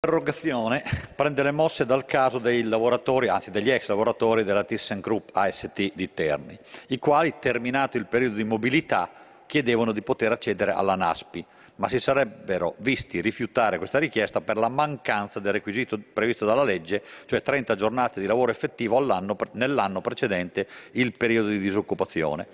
L'interrogazione prende le mosse dal caso dei lavoratori, anzi degli ex lavoratori della ThyssenKrupp AST di Terni, i quali, terminato il periodo di mobilità, chiedevano di poter accedere alla NASPI, ma si sarebbero visti rifiutare questa richiesta per la mancanza del requisito previsto dalla legge, cioè 30 giornate di lavoro effettivo nell'anno precedente il periodo di disoccupazione.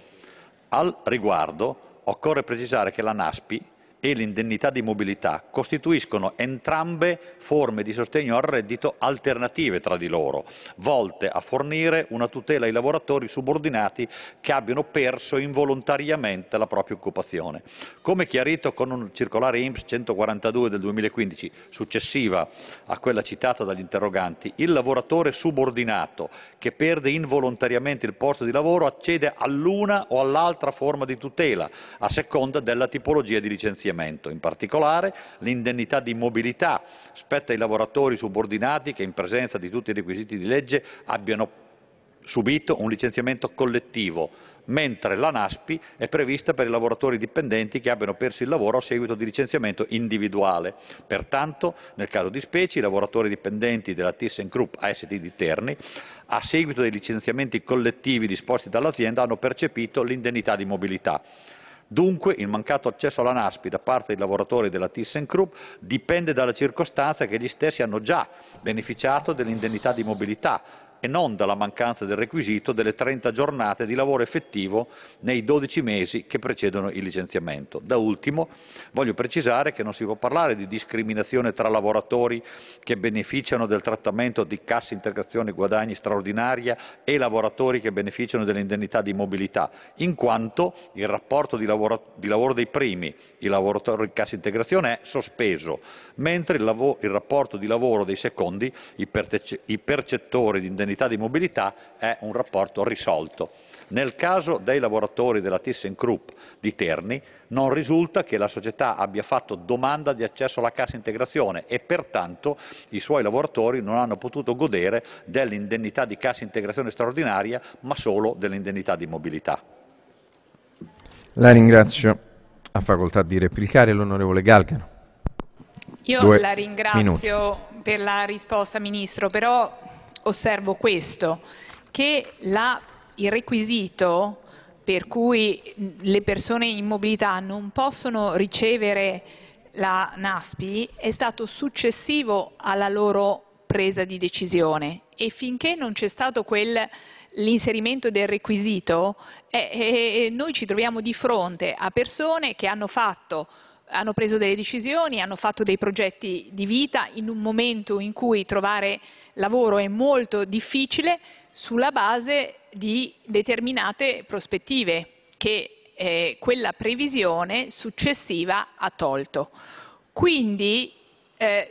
Al riguardo occorre precisare che la NASPI e l'indennità di mobilità costituiscono entrambe forme di sostegno al reddito alternative tra di loro, volte a fornire una tutela ai lavoratori subordinati che abbiano perso involontariamente la propria occupazione. Come chiarito con un circolare IMSS 142 del 2015, successiva a quella citata dagli interroganti, il lavoratore subordinato che perde involontariamente il posto di lavoro accede all'una o all'altra forma di tutela, a seconda della tipologia di licenziamento insediamento. In particolare, l'indennità di mobilità spetta ai lavoratori subordinati che, in presenza di tutti i requisiti di legge, abbiano subito un licenziamento collettivo, mentre la NASPI è prevista per i lavoratori dipendenti che abbiano perso il lavoro a seguito di licenziamento individuale. Pertanto, nel caso di specie, i lavoratori dipendenti della ThyssenKrupp AST di Terni, a seguito dei licenziamenti collettivi disposti dall'azienda, hanno percepito l'indennità di mobilità. Dunque il mancato accesso alla NASPI da parte dei lavoratori della ThyssenKrupp dipende dalla circostanza che gli stessi hanno già beneficiato dell'indennità di mobilità e non dalla mancanza del requisito delle 30 giornate di lavoro effettivo nei 12 mesi che precedono il licenziamento. Da ultimo voglio precisare che non si può parlare di discriminazione tra lavoratori che beneficiano del trattamento di cassa integrazione guadagni straordinaria e lavoratori che beneficiano dell'indennità di mobilità, in quanto il rapporto di lavoro, di lavoro dei primi, i lavoratori in cassa integrazione, è sospeso, mentre il, lavoro, il rapporto di lavoro dei secondi, i, i percettori di indennità disponibilità di mobilità è un rapporto risolto. Nel caso dei lavoratori della ThyssenKrupp di Terni non risulta che la società abbia fatto domanda di accesso alla cassa integrazione e pertanto i suoi lavoratori non hanno potuto godere dell'indennità di cassa integrazione straordinaria ma solo dell'indennità di mobilità. La ringrazio. Ha facoltà di replicare l'onorevole Galgano. Io Due la ringrazio minuti. per la risposta, Ministro, però osservo questo, che la, il requisito per cui le persone in mobilità non possono ricevere la NASPI è stato successivo alla loro presa di decisione e finché non c'è stato quel, l'inserimento del requisito, eh, eh, eh noi ci troviamo di fronte a persone che hanno fatto hanno preso delle decisioni, hanno fatto dei progetti di vita in un momento in cui trovare lavoro è molto difficile sulla base di determinate prospettive che eh, quella previsione successiva ha tolto. Quindi eh,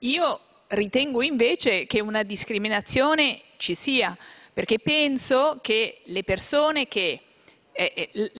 io ritengo invece che una discriminazione ci sia, perché penso che le persone che eh, eh